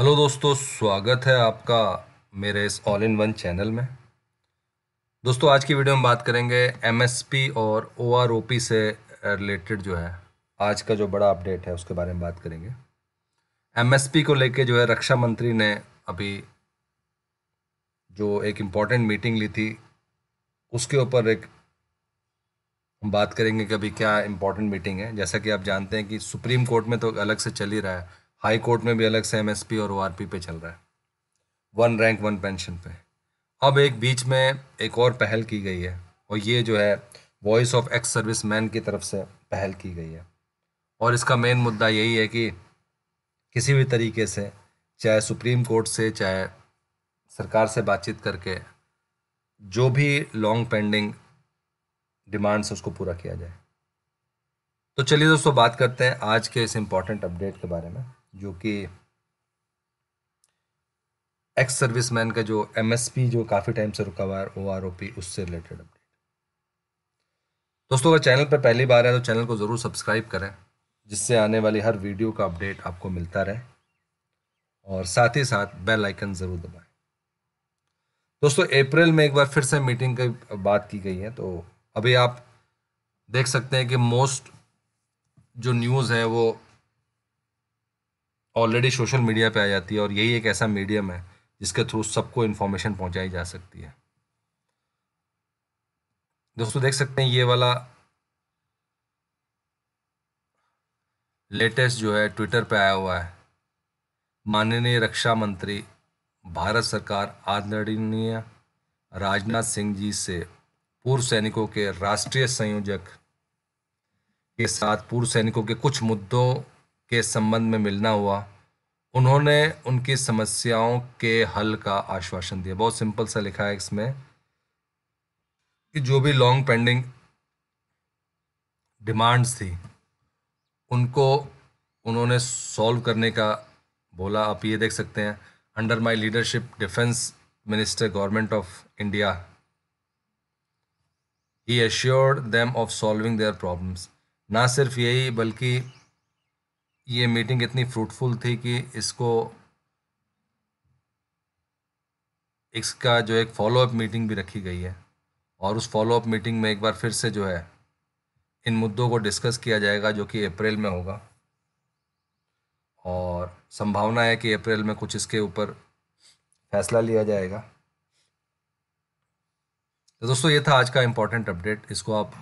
hello दोस्तों स्वागत है आपका मेरे इस ऑल इन वन चैनल में दोस्तों आज की वीडियो में बात करेंगे एमएसपी और ओआरओपी से रिलेटेड जो है आज का जो बड़ा अपडेट है उसके बारे में बात करेंगे एमएसपी को लेके जो है रक्षा मंत्री ने अभी जो एक इम्पॉर्टेंट मीटिंग ली थी उसके ऊपर एक हम बात करेंगे कि अभी क्या इम्पोर्टेंट मीटिंग है जैसा कि आप जानते हैं कि सुप्रीम कोर्ट में तो अलग से चल ही रहा है हाई कोर्ट में भी अलग से एमएसपी और ओआरपी पे चल रहा है वन रैंक वन पेंशन पे अब एक बीच में एक और पहल की गई है और ये जो है voice of ex serviceman की तरफ से पहल की गई है और इसका मेन मुद्दा यही है कि किसी भी तरीके से चाहे सुप्रीम कोर्ट से चाहे सरकार से बातचीत करके जो भी लॉन्ग पेंडिंग डिमांड्स उसको पूरा किया जाए तो चलिए दोस्तों बात करते हैं आज के इस इम्पॉर्टेंट अपडेट के बारे में जो कि एक्स सर्विस मैन का जो एमएसपी जो काफ़ी टाइम से रुका हुआ है ओ आर ओ पी उससे रिलेटेड अपडेट दोस्तों अगर चैनल पर पहली बार है तो चैनल को ज़रूर सब्सक्राइब करें जिससे आने वाली हर वीडियो का अपडेट आपको मिलता रहे और साथ ही साथ बेल आइकन ज़रूर दबाएं दोस्तों अप्रैल में एक बार फिर से मीटिंग की बात की गई है तो अभी आप देख सकते हैं कि मोस्ट जो न्यूज़ है वो ऑलरेडी सोशल मीडिया पे आ जाती है और यही एक ऐसा मीडियम है जिसके थ्रू सबको इन्फॉर्मेशन पहुंचाई जा सकती है दोस्तों देख सकते हैं ये वाला लेटेस्ट जो है ट्विटर पे आया हुआ है माननीय रक्षा मंत्री भारत सरकार आदरणीय राजनाथ सिंह जी से पूर्व सैनिकों के राष्ट्रीय संयोजक के साथ पूर्व सैनिकों के कुछ मुद्दों के संबंध में मिलना हुआ उन्होंने उनकी समस्याओं के हल का आश्वासन दिया बहुत सिंपल सा लिखा है इसमें कि जो भी लॉन्ग पेंडिंग डिमांड्स थी उनको उन्होंने सॉल्व करने का बोला आप ये देख सकते हैं under my leadership defence minister government of India he assured them of solving their problems ना सिर्फ यही बल्कि ये मीटिंग इतनी फ्रूटफुल थी कि इसको इसका जो एक फॉलोअप मीटिंग भी रखी गई है और उस फॉलोअप मीटिंग में एक बार फिर से जो है इन मुद्दों को डिस्कस किया जाएगा जो कि अप्रैल में होगा और संभावना है कि अप्रैल में कुछ इसके ऊपर फैसला लिया जाएगा तो दोस्तों ये था आज का इम्पोर्टेंट अपडेट इसको आप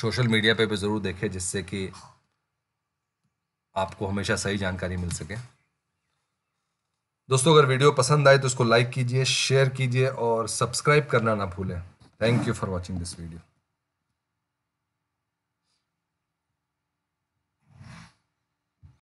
सोशल मीडिया पे भी ज़रूर देखें जिससे कि आपको हमेशा सही जानकारी मिल सके दोस्तों अगर वीडियो पसंद आए तो इसको लाइक कीजिए शेयर कीजिए और सब्सक्राइब करना ना भूलें thank you for watching this video